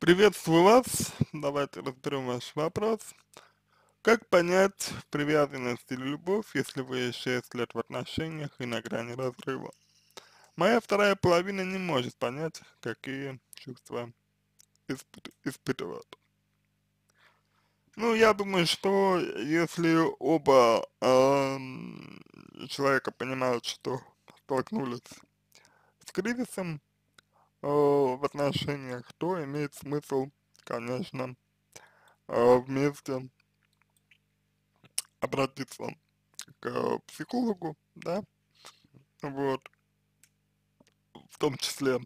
Приветствую вас. Давайте разберем ваш вопрос. Как понять привязанность или любовь, если вы 6 лет в отношениях и на грани разрыва? Моя вторая половина не может понять, какие чувства исп испытывает. Ну, я думаю, что если оба э, человека понимают, что столкнулись с кризисом, Э, в отношениях, то имеет смысл, конечно, э, вместе обратиться к психологу, да, вот, в том числе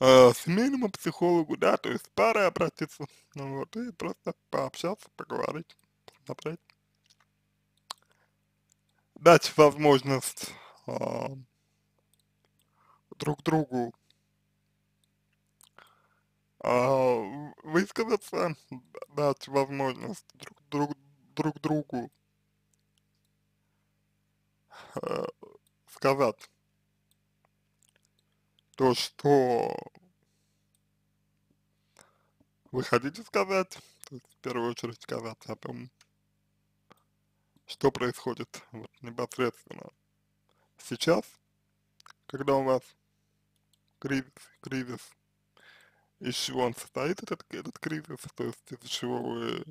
э, семейному психологу, да, то есть парой обратиться, ну вот, и просто пообщаться, поговорить, посмотреть, дать возможность э, друг другу э, высказаться, дать возможность друг, друг, друг другу э, сказать то, что вы хотите сказать, то есть в первую очередь сказать о том, что происходит вот, непосредственно сейчас, когда у вас кризис, кризис, из чего он состоит, этот, этот кризис, то есть из чего вы,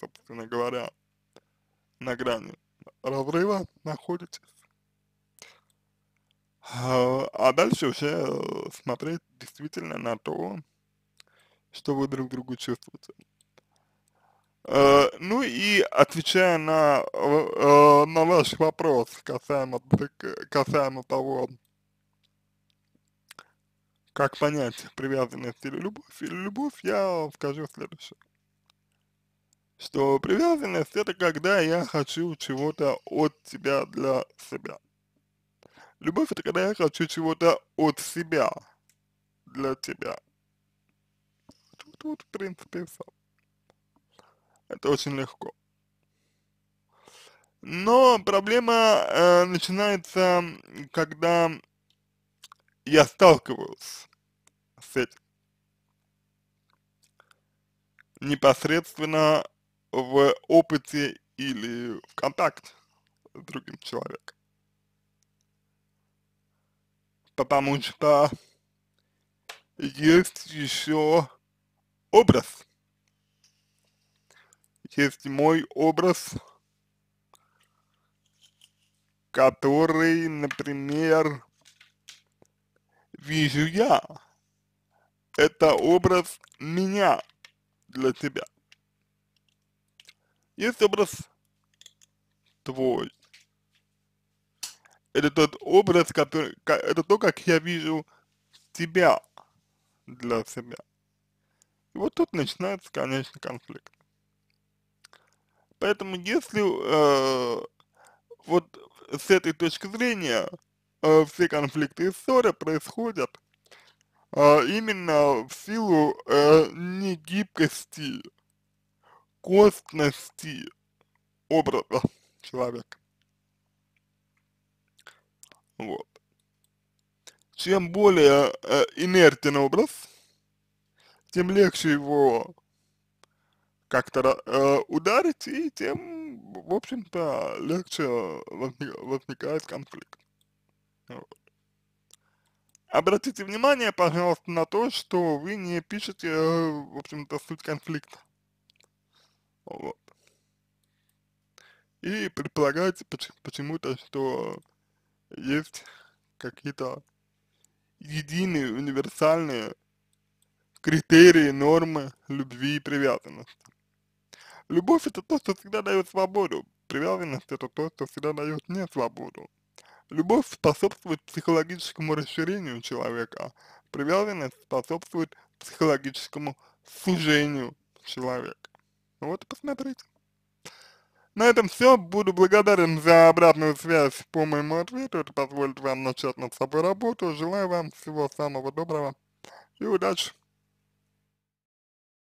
собственно говоря, на грани разрыва находитесь. А, а дальше уже э, смотреть действительно на то, что вы друг другу чувствуете. Э, ну и отвечая на, э, на ваш вопрос касаемо, касаемо того, как понять, привязанность или любовь, или любовь, я скажу следующее. Что привязанность это когда я хочу чего-то от тебя для себя. Любовь это когда я хочу чего-то от себя для тебя. Тут, вот, в принципе, все. Это очень легко. Но проблема э, начинается, когда я сталкивался с этим непосредственно в опыте или в контакте с другим человеком. Потому что есть еще образ. Есть мой образ, который, например, вижу я. Это образ меня для тебя. Есть образ твой. Это тот образ, который, это то, как я вижу тебя для себя. И вот тут начинается, конечно, конфликт. Поэтому если э, вот с этой точки зрения Э, все конфликты и ссоры происходят э, именно в силу э, негибкости, костности образа человека. Вот. Чем более э, инертен образ, тем легче его как-то э, ударить, и тем, в общем-то, легче возник, возникает конфликт. Обратите внимание, пожалуйста, на то, что вы не пишете, э, в общем-то, суть конфликта. Вот. И предполагаете почему-то, что есть какие-то единые, универсальные критерии, нормы любви и привязанности. Любовь это то, что всегда дает свободу, привязанность это то, что всегда дает не свободу. Любовь способствует психологическому расширению человека, привязанность способствует психологическому сужению человека. Ну вот и посмотрите. На этом все. Буду благодарен за обратную связь по моему ответу. Это позволит вам начать над собой работу. Желаю вам всего самого доброго и удачи.